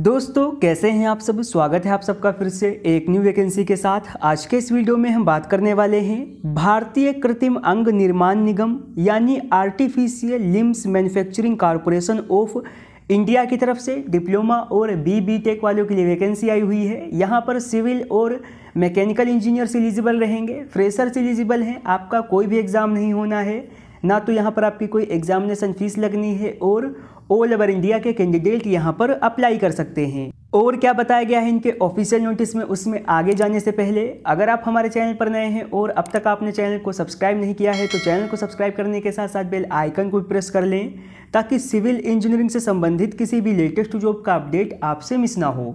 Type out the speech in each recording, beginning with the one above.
दोस्तों कैसे हैं आप सब स्वागत है आप सबका फिर से एक न्यू वैकेंसी के साथ आज के इस वीडियो में हम बात करने वाले हैं भारतीय कृत्रिम अंग निर्माण निगम यानी artificial limbs manufacturing corporation of India की तरफ से डिप्लोमा और बी बी टेक वालों के लिए वैकेंसी आई हुई है यहाँ पर सिविल और मैकेनिकल इंजीनियर्स एलिजिबल रहेंगे फ्रेशर्स एलिजिबल हैं आपका कोई भी एग्ज़ाम नहीं होना है ना तो यहाँ पर आपकी कोई एग्ज़ामिनेशन फ़ीस लगनी है और ऑल ओवर इंडिया के कैंडिडेट यहाँ पर अप्लाई कर सकते हैं और क्या बताया गया है इनके ऑफिशियल नोटिस में उसमें आगे जाने से पहले अगर आप हमारे चैनल पर नए हैं और अब तक आपने चैनल को सब्सक्राइब नहीं किया है तो चैनल को सब्सक्राइब करने के साथ साथ बेल आइकन को प्रेस कर लें ताकि सिविल इंजीनियरिंग से संबंधित किसी भी लेटेस्ट जॉब का अपडेट आपसे मिस ना हो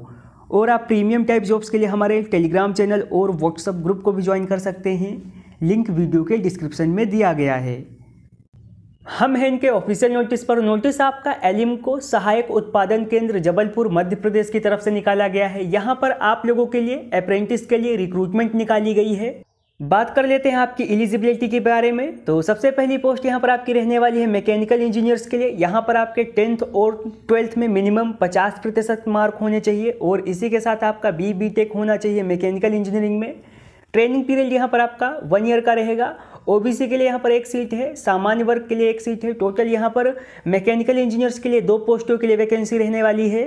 और आप प्रीमियम टाइप जॉब्स के लिए हमारे टेलीग्राम चैनल और व्हाट्सअप ग्रुप को भी ज्वाइन कर सकते हैं लिंक वीडियो के डिस्क्रिप्शन में दिया गया है हम हैं इनके ऑफिशियल नोटिस पर नोटिस आपका एलिम को सहायक उत्पादन केंद्र जबलपुर मध्य प्रदेश की तरफ से निकाला गया है यहाँ पर आप लोगों के लिए अप्रेंटिस के लिए रिक्रूटमेंट निकाली गई है बात कर लेते हैं आपकी एलिजिबिलिटी के बारे में तो सबसे पहली पोस्ट यहाँ पर आपकी रहने वाली है मैकेनिकल इंजीनियर्स के लिए यहाँ पर आपके टेंथ और ट्वेल्थ में मिनिमम 50 प्रतिशत मार्क होने चाहिए और इसी के साथ आपका बी बी टेक होना चाहिए मैकेनिकल इंजीनियरिंग में ट्रेनिंग पीरियड यहाँ पर आपका वन ईयर का रहेगा ओबीसी के लिए यहाँ पर एक सीट है सामान्य वर्ग के लिए एक सीट है टोटल यहाँ पर मैकेनिकल इंजीनियर्स के लिए दो पोस्टों के लिए वैकेंसी रहने वाली है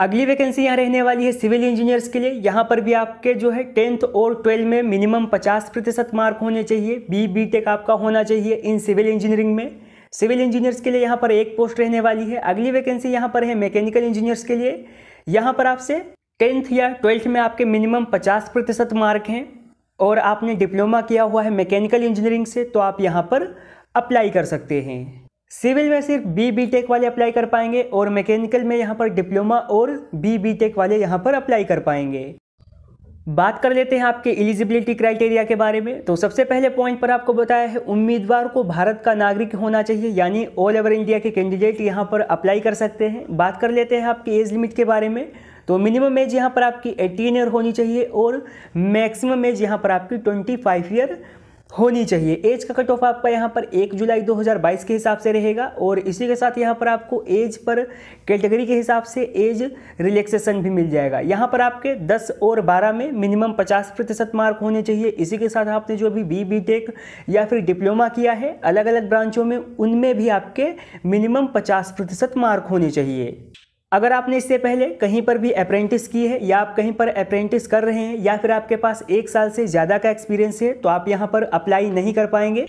अगली वैकेंसी यहाँ रहने वाली है सिविल इंजीनियर्स के लिए यहाँ पर भी आपके जो है टेंथ और ट्वेल्थ में मिनिमम पचास प्रतिशत मार्क होने चाहिए बी बी टेक आपका होना चाहिए इन सिविल इंजीनियरिंग में सिविल इंजीनियर्स के लिए यहाँ पर एक पोस्ट रहने वाली है अगली वैकेंसी यहाँ पर है मैकेनिकल इंजीनियर्स के लिए यहाँ पर आपसे टेंथ या ट्वेल्थ में आपके मिनिमम पचास प्रतिशत मार्क हैं और आपने डिप्लोमा किया हुआ है मैकेनिकल इंजीनियरिंग से तो आप यहाँ पर अप्लाई कर सकते हैं सिविल में सिर्फ बी बी टेक वाले अप्लाई कर पाएंगे और मैकेनिकल में यहाँ पर डिप्लोमा और बी बी टेक वाले यहाँ पर अप्लाई कर पाएंगे बात कर लेते हैं आपके एलिजिबिलिटी क्राइटेरिया के बारे में तो सबसे पहले पॉइंट पर आपको बताया है उम्मीदवार को भारत का नागरिक होना चाहिए यानी ऑल ओवर इंडिया के कैंडिडेट यहाँ पर अप्लाई कर सकते हैं बात कर लेते हैं आपकी एज लिमिट के बारे में तो मिनिमम एज यहाँ पर आपकी एटीन ईयर होनी चाहिए और मैक्सिमम एज यहाँ पर आपकी ट्वेंटी फाइव ईयर होनी चाहिए एज का कट ऑफ आपका यहाँ पर एक जुलाई 2022 के हिसाब से रहेगा और इसी के साथ यहाँ पर आपको एज पर कैटेगरी के हिसाब से एज रिलैक्सेशन भी मिल जाएगा यहाँ पर आपके 10 और 12 में मिनिमम 50 प्रतिशत मार्क होने चाहिए इसी के साथ आपने जो अभी बी बी टेक या फिर डिप्लोमा किया है अलग अलग ब्रांचों में उनमें भी आपके मिनिमम पचास प्रतिशत मार्क होने चाहिए अगर आपने इससे पहले कहीं पर भी अप्रेंटिस की है या आप कहीं पर अप्रेंटिस कर रहे हैं या फिर आपके पास एक साल से ज़्यादा का एक्सपीरियंस है तो आप यहाँ पर अप्लाई नहीं कर पाएंगे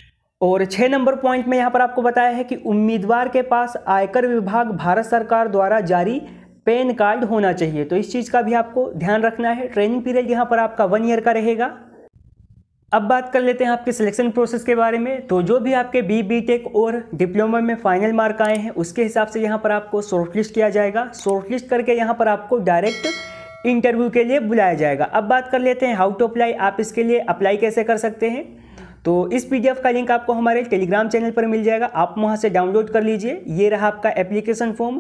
और छः नंबर पॉइंट में यहाँ पर आपको बताया है कि उम्मीदवार के पास आयकर विभाग भारत सरकार द्वारा जारी पैन कार्ड होना चाहिए तो इस चीज़ का भी आपको ध्यान रखना है ट्रेनिंग पीरियड यहाँ पर आपका वन ईयर का रहेगा अब बात कर लेते हैं आपके सिलेक्शन प्रोसेस के बारे में तो जो भी आपके बी बी टेक और डिप्लोमा में फाइनल मार्क आए हैं उसके हिसाब से यहाँ पर आपको शॉर्टलिस्ट किया जाएगा शॉर्टलिस्ट करके यहाँ पर आपको डायरेक्ट इंटरव्यू के लिए बुलाया जाएगा अब बात कर लेते हैं हाउ टू अप्लाई आप इसके लिए अप्लाई कैसे कर सकते हैं तो इस पीडीएफ का लिंक आपको हमारे टेलीग्राम चैनल पर मिल जाएगा आप वहाँ से डाउनलोड कर लीजिए ये रहा आपका एप्लीकेशन फॉर्म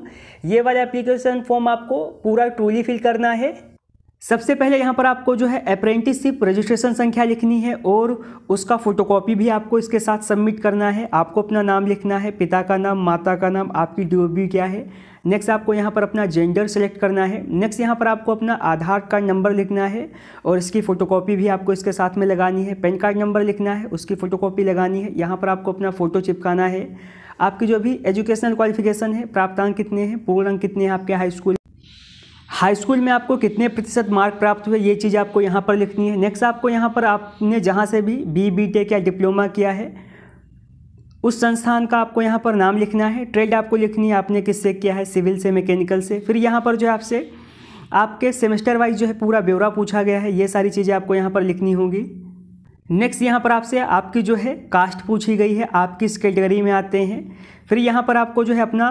ये वाला एप्लीकेशन फॉर्म आपको पूरा ट्रूली फिल करना है सबसे पहले यहाँ पर आपको जो है अप्रेंटिसशिप रजिस्ट्रेशन संख्या लिखनी है और उसका फोटोकॉपी भी आपको इसके साथ सबमिट करना है आपको अपना नाम लिखना है पिता का नाम माता का नाम आपकी डी क्या है नेक्स्ट आपको यहाँ पर अपना जेंडर सेलेक्ट करना है नेक्स्ट यहाँ पर आपको अपना आधार कार्ड नंबर लिखना है और इसकी फ़ोटोकॉपी भी आपको इसके साथ में लगानी है पेन कार्ड नंबर लिखना है उसकी फ़ोटोकॉपी लगानी है यहाँ पर आपको अपना फ़ोटो चिपकाना है आपकी जो भी एजुकेशनल क्वालिफिकेशन है प्राप्तांक कितने हैं पूर्ण अंक कितने हैं आपके हाई स्कूल हाई स्कूल में आपको कितने प्रतिशत मार्क प्राप्त हुए ये चीज़ आपको यहाँ पर लिखनी है नेक्स्ट आपको यहाँ पर आपने जहाँ से भी बी बी टेक या डिप्लोमा किया है उस संस्थान का आपको यहाँ पर नाम लिखना है ट्रेड आपको लिखनी है आपने किससे किया है सिविल से मैकेनिकल से फिर यहाँ पर जो है आपसे आपके सेमेस्टर वाइज जो है पूरा ब्यौरा पूछा गया है ये सारी चीज़ें आपको यहाँ पर लिखनी होगी नेक्स्ट यहाँ पर आपसे आपकी जो है कास्ट पूछी गई है आप किस कैटेगरी में आते हैं फिर यहाँ पर आपको जो है अपना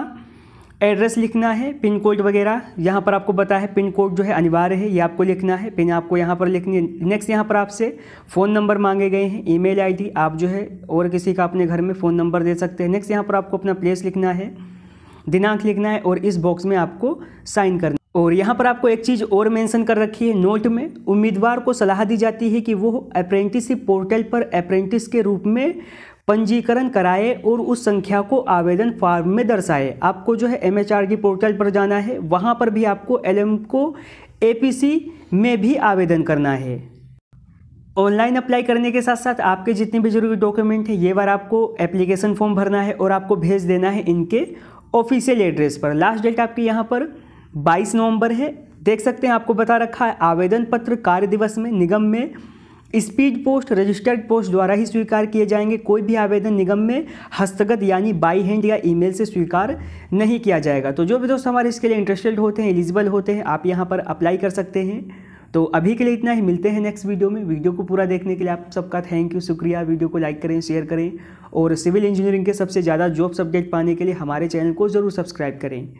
एड्रेस लिखना है पिन कोड वगैरह यहाँ पर आपको बता है पिन कोड जो है अनिवार्य है ये आपको लिखना है पिन आपको यहाँ पर लिखनी है नेक्स्ट यहाँ पर आपसे फ़ोन नंबर मांगे गए हैं ईमेल आईडी आप जो है और किसी का अपने घर में फ़ोन नंबर दे सकते हैं नेक्स्ट यहाँ पर आपको अपना प्लेस लिखना है दिनांक लिखना है और इस बॉक्स में आपको साइन करना और यहाँ पर आपको एक चीज़ और मेंशन कर रखी है नोट में उम्मीदवार को सलाह दी जाती है कि वो अप्रेंटिसशिप पोर्टल पर अप्रेंटिस के रूप में पंजीकरण कराए और उस संख्या को आवेदन फार्म में दर्शाए आपको जो है एम की पोर्टल पर जाना है वहाँ पर भी आपको एल को ए में भी आवेदन करना है ऑनलाइन अप्लाई करने के साथ साथ आपके जितने भी जरूरी डॉक्यूमेंट हैं ये बार आपको एप्लीकेशन फॉर्म भरना है और आपको भेज देना है इनके ऑफिशियल एड्रेस पर लास्ट डेट आपके यहाँ पर 22 नवंबर है देख सकते हैं आपको बता रखा है आवेदन पत्र कार्य दिवस में निगम में स्पीड पोस्ट रजिस्टर्ड पोस्ट द्वारा ही स्वीकार किए जाएंगे कोई भी आवेदन निगम में हस्तगत यानी बाई हैंड या ईमेल से स्वीकार नहीं किया जाएगा तो जो भी दोस्त हमारे इसके लिए इंटरेस्टेड होते हैं एलिजिबल होते हैं आप यहाँ पर अप्लाई कर सकते हैं तो अभी के लिए इतना ही मिलते हैं नेक्स्ट वीडियो में वीडियो को पूरा देखने के लिए आप सबका थैंक यू शुक्रिया वीडियो को लाइक करें शेयर करें और सिविल इंजीनियरिंग के सबसे ज़्यादा जॉब्स अपडेट पाने के लिए हमारे चैनल को ज़रूर सब्सक्राइब करें